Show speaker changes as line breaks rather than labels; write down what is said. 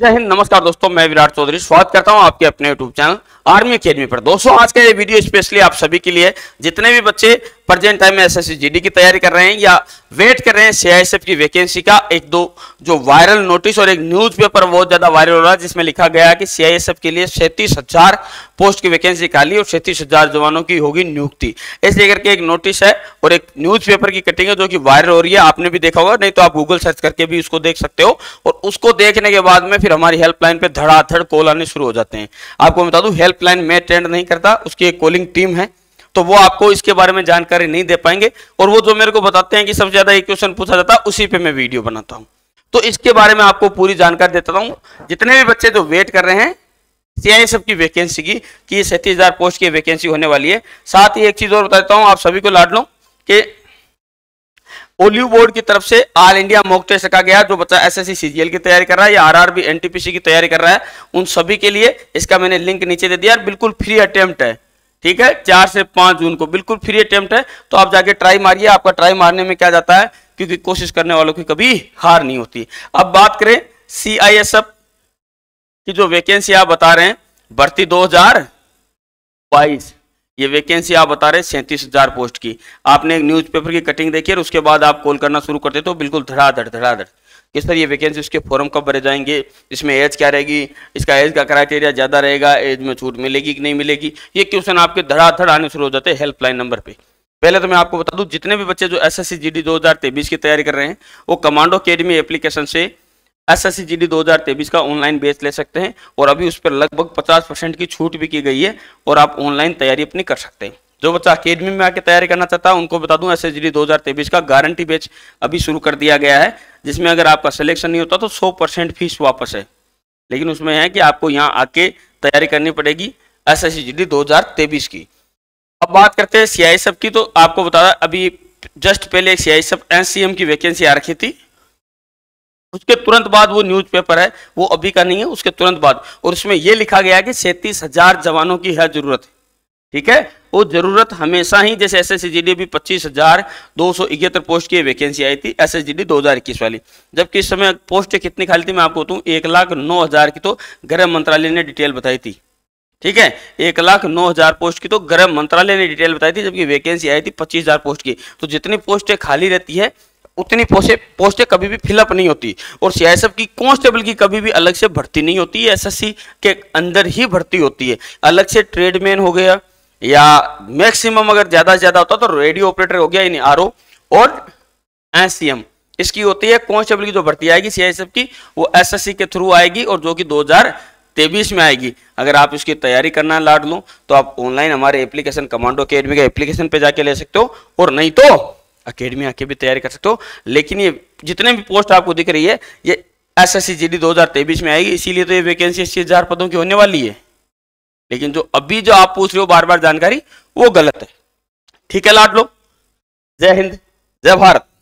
जय हिंद नमस्कार दोस्तों मैं विराट चौधरी स्वागत करता हूं आपके अपने यूट्यूब चैनल आर्मी अकेडमी पर दोस्तों आज का ये वीडियो स्पेशली आप सभी के लिए जितने भी बच्चे प्रेजेंट टाइम में एसएससी जीडी की तैयारी कर रहे हैं या वेट कर रहे हैं सीआईएसएफ की वैकेंसी का एक दो जो वायरल नोटिस और एक न्यूज पेपर बहुत ज्यादा वायरल हो रहा है जिसमें लिखा गया कि सीआईएसएफ के लिए सैंतीस हजार पोस्ट की वैकेंसी खाली और सैंतीस हजार जवानों की होगी नियुक्ति इसलिए के एक नोटिस है और एक न्यूज की कटिंग है जो की वायरल हो रही है आपने भी देखा होगा नहीं तो आप गूगल सर्च करके भी उसको देख सकते हो और उसको देखने के बाद में फिर हमारी हेल्पलाइन पे धड़ाधड़ कॉल आने शुरू हो जाते हैं आपको बता दूं हेल्पलाइन मैं अटेंड नहीं करता उसकी एक कॉलिंग टीम है तो वो आपको इसके बारे में जानकारी नहीं दे पाएंगे और वो जो मेरे को बताते हैं कि सबसे ज्यादा ये क्वेश्चन पूछा जाता है उसी पे मैं वीडियो बनाता हूँ तो इसके बारे में आपको पूरी जानकारी देता हूँ जितने भी बच्चे जो वेट कर रहे हैं सीआईएसएफ की वैकेंसी की कि सैंतीस हजार पोस्ट की वैकेंसी होने वाली है साथ ही एक चीज और बता देता हूँ आप सभी को लाड लो कि ओलिव बोर्ड की तरफ से ऑल इंडिया मॉक टेस्ट रखा गया जो बच्चा एसएससी सीजीएल की तैयारी कर रहा है या आरआरबी एनटीपीसी की तैयारी कर रहा है उन सभी के लिए इसका मैंने लिंक नीचे दे दिया बिल्कुल फ्री अटेम्प्ट है ठीक है चार से पांच जून को बिल्कुल फ्री अटेम्प्ट है तो आप जाके ट्राई मारिए आपका ट्राई मारने में क्या जाता है क्योंकि कोशिश करने वालों की कभी हार नहीं होती अब बात करें सी की जो वैकेंसी आप बता रहे हैं भर्ती दो हजार बाईस ये वैकेंसी आप बता रहे सैंतीस हजार पोस्ट की आपने एक न्यूज़पेपर की कटिंग देखी और उसके बाद आप कॉल करना शुरू करते तो बिल्कुल धड़ाधड़ धड़ाधड़ किस तरह ये वैकेंसी उसके फॉर्म कब भरे जाएंगे इसमें एज क्या रहेगी इसका एज का क्राइटेरिया ज़्यादा रहेगा एज में छूट मिलेगी कि नहीं मिलेगी ये क्वेश्चन आपके धड़ाधड़ आने शुरू हो जाते हैं हेल्पलाइन नंबर पर पहले तो मैं आपको बता दूं जितने भी बच्चे जो S S C G D की तैयारी कर रहे हैं वो कमांडो अकेडमी एप्लीकेशन से S S C G D दो हजार का ऑनलाइन बेच ले सकते हैं और अभी उस पर लगभग पचास परसेंट की छूट भी की गई है और आप ऑनलाइन तैयारी अपनी कर सकते हैं जो बच्चा अकेडमी में आके तैयारी करना चाहता है उनको बता दूं एस एस जी दो हजार का गारंटी बेच अभी शुरू कर दिया गया है जिसमें अगर आपका सिलेक्शन नहीं होता तो सौ परसेंट फीस वापस है लेकिन उसमें है कि आपको यहाँ आके तैयारी करनी पड़ेगी एस एस जी डी दो हजार तेईस की अब बात करते हैं सी आई की तो आपको बता अभी जस्ट पहले C I N C M की वैकेंसी आ रखी थी उसके तुरंत बाद वो न्यूज़पेपर है वो अभी का नहीं है उसके तुरंत बाद और उसमें ये लिखा गया है कि सैंतीस हजार जवानों की है जरूरत ठीक है वो जरूरत हमेशा ही जैसे S S C G D अभी पच्चीस हजार दो सौ इकहत्तर पोस्ट की वैकेंसी आई थी एस एस जी डी दो हजार इक्कीस वाली जबकि इस समय पोस्ट कितनी खाली थी मैं आपको बताऊँ एक लाख नौ हजार की तो गृह मंत्रालय ने डिटेल बताई थी ठीक है एक लाख नौ हजार पोस्ट की तो गृह मंत्रालय ने डिटेल बताई थी जबकि वैकेंसी आई थी पच्चीस हजार पोस्ट की तो जितनी पोस्टें खाली रहती है उतनी पोस्टें पोस्टें कभी भी फिलअप नहीं होती और सीआईएसएफ की कॉन्स्टेबल की कभी भी अलग से भर्ती नहीं होती है एसएससी के अंदर ही भर्ती होती है अलग से ट्रेडमैन हो गया या मैक्सिमम अगर ज़्यादा से ज़्यादा होता तो रेडियो ऑपरेटर हो गया यानी आर और एस इसकी होती है कॉन्स्टेबल की जो भर्ती आएगी सीआईएसएफ की वो एसएससी के थ्रू आएगी और जो कि 2023 में आएगी अगर आप इसकी तैयारी करना लाड लो तो आप ऑनलाइन हमारे एप्लीकेशन कमांडो अकेडमी के एप्लीकेशन पे जाके ले सकते हो और नहीं तो अकेडमी आके भी तैयारी कर सकते हो लेकिन ये जितने भी पोस्ट आपको दिख रही है ये S S C G D दो हजार तेईस में आएगी इसीलिए तो ये वैकेंसी अस्सी हजार पदों की होने वाली है लेकिन जो अभी जो आप पूछ रहे हो बार बार जानकारी वो गलत है ठीक है लाड लो जय हिंद जय भारत